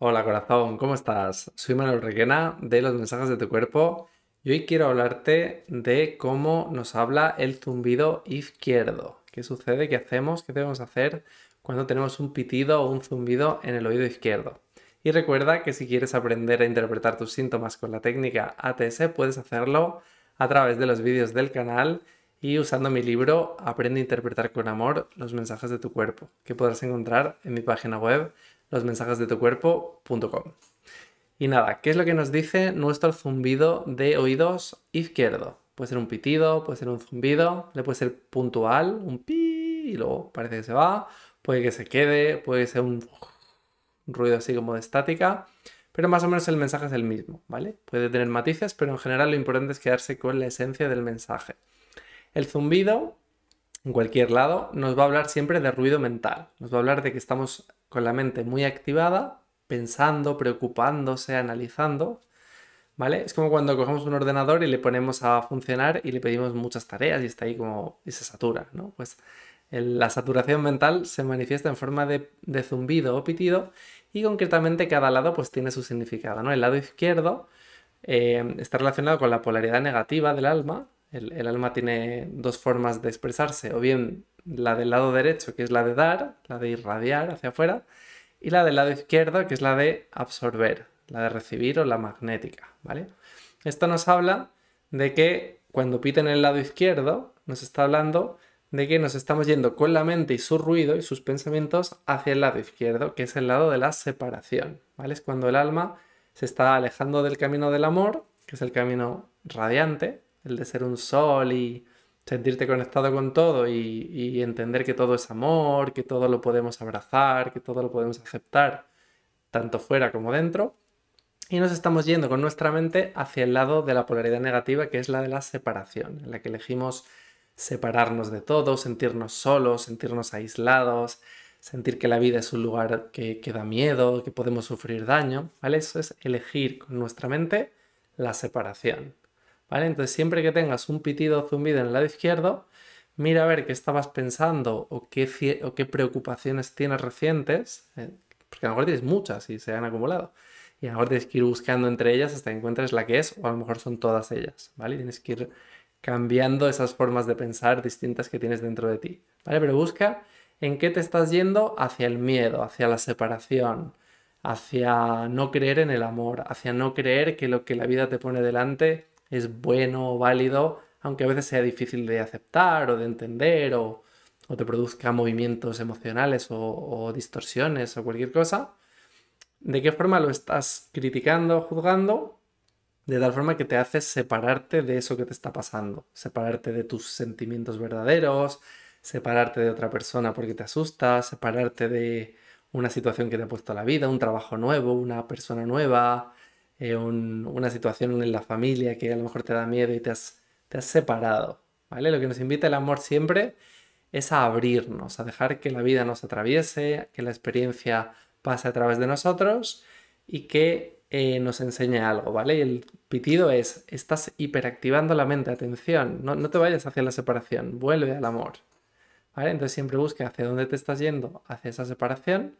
Hola corazón, ¿cómo estás? Soy Manuel Requena de los mensajes de tu cuerpo y hoy quiero hablarte de cómo nos habla el zumbido izquierdo. ¿Qué sucede? ¿Qué hacemos? ¿Qué debemos hacer cuando tenemos un pitido o un zumbido en el oído izquierdo? Y recuerda que si quieres aprender a interpretar tus síntomas con la técnica ATS puedes hacerlo a través de los vídeos del canal y usando mi libro Aprende a interpretar con amor los mensajes de tu cuerpo, que podrás encontrar en mi página web tu cuerpo.com Y nada, ¿qué es lo que nos dice nuestro zumbido de oídos izquierdo? Puede ser un pitido, puede ser un zumbido, le puede ser puntual, un pi, y luego parece que se va, puede que se quede, puede ser un ruido así como de estática, pero más o menos el mensaje es el mismo, ¿vale? Puede tener matices, pero en general lo importante es quedarse con la esencia del mensaje. El zumbido, en cualquier lado, nos va a hablar siempre de ruido mental, nos va a hablar de que estamos con la mente muy activada, pensando, preocupándose, analizando, ¿vale? Es como cuando cogemos un ordenador y le ponemos a funcionar y le pedimos muchas tareas y está ahí como y se satura, ¿no? Pues la saturación mental se manifiesta en forma de, zumbido o pitido y concretamente cada lado pues tiene su significado, ¿no? El lado izquierdo eh, está relacionado con la polaridad negativa del alma, el, el alma tiene dos formas de expresarse, o bien la del lado derecho, que es la de dar, la de irradiar hacia afuera, y la del lado izquierdo, que es la de absorber, la de recibir o la magnética, ¿vale? Esto nos habla de que cuando pita en el lado izquierdo, nos está hablando de que nos estamos yendo con la mente y su ruido y sus pensamientos hacia el lado izquierdo, que es el lado de la separación, ¿vale? Es cuando el alma se está alejando del camino del amor, que es el camino radiante, el de ser un sol y sentirte conectado con todo y, entender que todo es amor, que todo lo podemos abrazar, que todo lo podemos aceptar, tanto fuera como dentro. Y nos estamos yendo con nuestra mente hacia el lado de la polaridad negativa, que es la de la separación, en la que elegimos separarnos de todo, sentirnos solos, sentirnos aislados, sentir que la vida es un lugar que, que da miedo, que podemos sufrir daño, ¿vale? Eso es elegir con nuestra mente la separación. ¿vale? Entonces siempre que tengas un pitido o zumbido en el lado izquierdo, mira a ver qué estabas pensando o qué, o qué preocupaciones tienes recientes, eh, porque a lo mejor tienes muchas y se han acumulado. Y a lo mejor tienes que ir buscando entre ellas hasta que encuentres la que es, o a lo mejor son todas ellas, ¿vale? tienes que ir cambiando esas formas de pensar distintas que tienes dentro de ti, ¿vale? Pero busca en qué te estás yendo hacia el miedo, hacia la separación, hacia no creer en el amor, hacia no creer que lo que la vida te pone delante es bueno o válido, aunque a veces sea difícil de aceptar o de entender o, o te produzca movimientos emocionales o, distorsiones o cualquier cosa, de qué forma lo estás criticando o juzgando, de tal forma que te haces separarte de eso que te está pasando, separarte de tus sentimientos verdaderos, separarte de otra persona porque te asusta, separarte de una situación que te ha puesto a la vida, un trabajo nuevo, una persona nueva, eh, una situación en la familia que a lo mejor te da miedo y te has, separado. ¿vale? Lo que nos invita el amor siempre es a abrirnos, a dejar que la vida nos atraviese, que la experiencia pase a través de nosotros y que eh, nos enseñe algo, ¿vale? el pitido es, estás hiperactivando la mente, atención, no, te vayas hacia la separación, vuelve al amor, ¿vale? Entonces siempre busca hacia dónde te estás yendo, hacia esa separación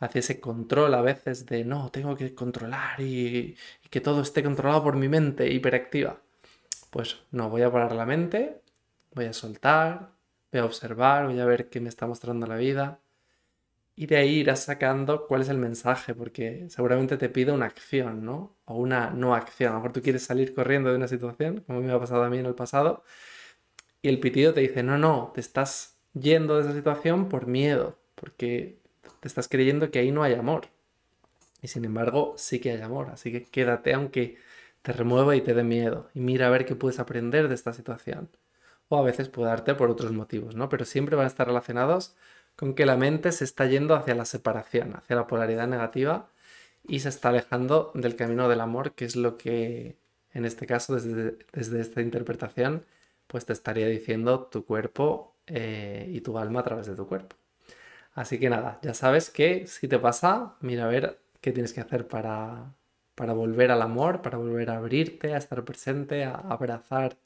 hacia ese control a veces de no, tengo que controlar y, que todo esté controlado por mi mente hiperactiva. Pues no, voy a parar la mente, voy a soltar, voy a observar, voy a ver qué me está mostrando la vida y de ahí irás sacando cuál es el mensaje, porque seguramente te pide una acción, ¿no? O una no acción. A lo mejor tú quieres salir corriendo de una situación, como me ha pasado a mí en el pasado, y el pitido te dice, no, no, te estás yendo de esa situación por miedo, porque te estás creyendo que ahí no hay amor. Y sin embargo, sí que hay amor, así que quédate aunque te remueva y te dé miedo. Y mira a ver qué puedes aprender de esta situación. O a veces puede darte por otros motivos, ¿no? Pero siempre van a estar relacionados con que la mente se está yendo hacia la separación, hacia la polaridad negativa y se está alejando del camino del amor, que es lo que en este caso, desde, desde esta interpretación, pues te estaría diciendo tu cuerpo eh, y tu alma a través de tu cuerpo. Así que nada, ya sabes que si te pasa, mira a ver qué tienes que hacer para, para volver al amor, para volver a abrirte, a estar presente, a abrazar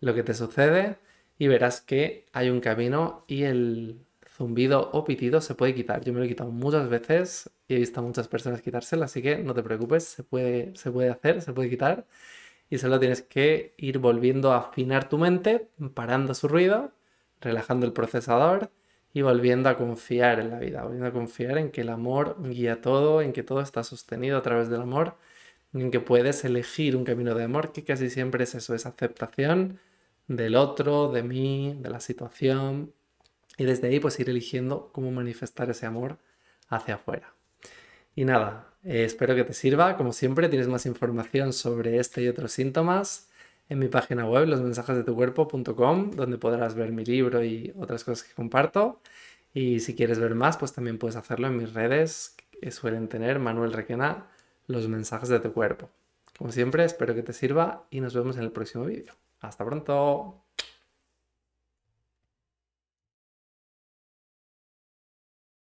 lo que te sucede y verás que hay un camino y el zumbido o pitido se puede quitar. Yo me lo he quitado muchas veces y he visto a muchas personas quitárselo, así que no te preocupes, se puede, se puede hacer, se puede quitar y solo tienes que ir volviendo a afinar tu mente, parando su ruido, relajando el procesador y volviendo a confiar en la vida, volviendo a confiar en que el amor guía todo, en que todo está sostenido a través del amor, en que puedes elegir un camino de amor, que casi siempre es eso, es aceptación del otro, de mí, de la situación, y desde ahí pues ir eligiendo cómo manifestar ese amor hacia afuera. Y nada, eh, espero que te sirva, como siempre tienes más información sobre este y otros síntomas en mi página web, cuerpo.com, donde podrás ver mi libro y otras cosas que comparto. Y si quieres ver más, pues también puedes hacerlo en mis redes, que suelen tener Manuel Requena, los mensajes de tu cuerpo. Como siempre, espero que te sirva y nos vemos en el próximo vídeo. Hasta pronto.